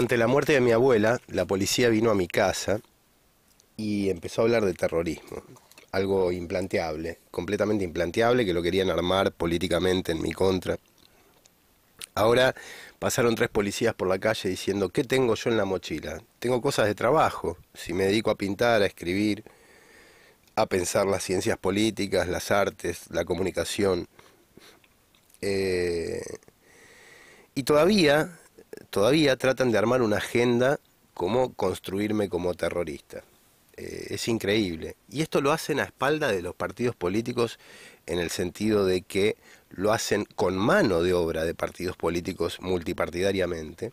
Ante la muerte de mi abuela, la policía vino a mi casa y empezó a hablar de terrorismo, algo implanteable, completamente implanteable, que lo querían armar políticamente en mi contra. Ahora pasaron tres policías por la calle diciendo, ¿qué tengo yo en la mochila? Tengo cosas de trabajo, si me dedico a pintar, a escribir, a pensar las ciencias políticas, las artes, la comunicación. Eh, y todavía todavía tratan de armar una agenda como construirme como terrorista. Eh, es increíble. Y esto lo hacen a espalda de los partidos políticos en el sentido de que lo hacen con mano de obra de partidos políticos multipartidariamente.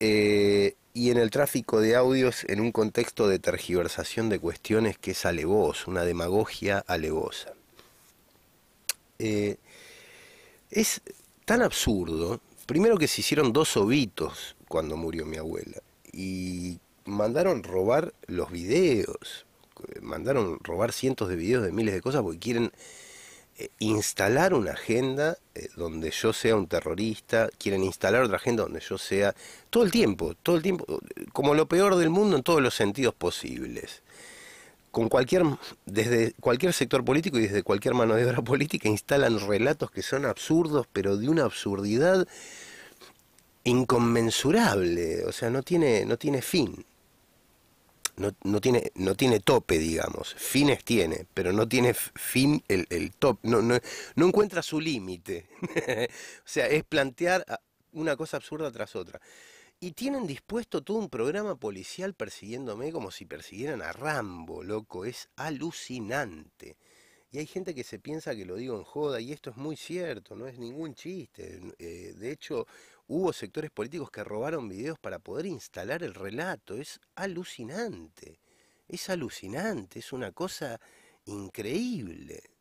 Eh, y en el tráfico de audios en un contexto de tergiversación de cuestiones que es alevoso, una demagogia alevosa. Eh, es tan absurdo Primero que se hicieron dos ovitos cuando murió mi abuela y mandaron robar los videos, mandaron robar cientos de videos de miles de cosas porque quieren eh, instalar una agenda eh, donde yo sea un terrorista, quieren instalar otra agenda donde yo sea todo el tiempo, todo el tiempo, como lo peor del mundo en todos los sentidos posibles con cualquier, desde cualquier sector político y desde cualquier mano de obra política instalan relatos que son absurdos, pero de una absurdidad inconmensurable, o sea, no tiene, no tiene fin. No, no, tiene, no tiene tope, digamos. Fines tiene, pero no tiene fin el, el top. No, no, no encuentra su límite. o sea, es plantear ah, una cosa absurda tras otra. Y tienen dispuesto todo un programa policial persiguiéndome como si persiguieran a Rambo, loco. Es alucinante. Y hay gente que se piensa que lo digo en joda, y esto es muy cierto, no es ningún chiste. Eh, de hecho, hubo sectores políticos que robaron videos para poder instalar el relato. Es alucinante. Es alucinante, es una cosa increíble.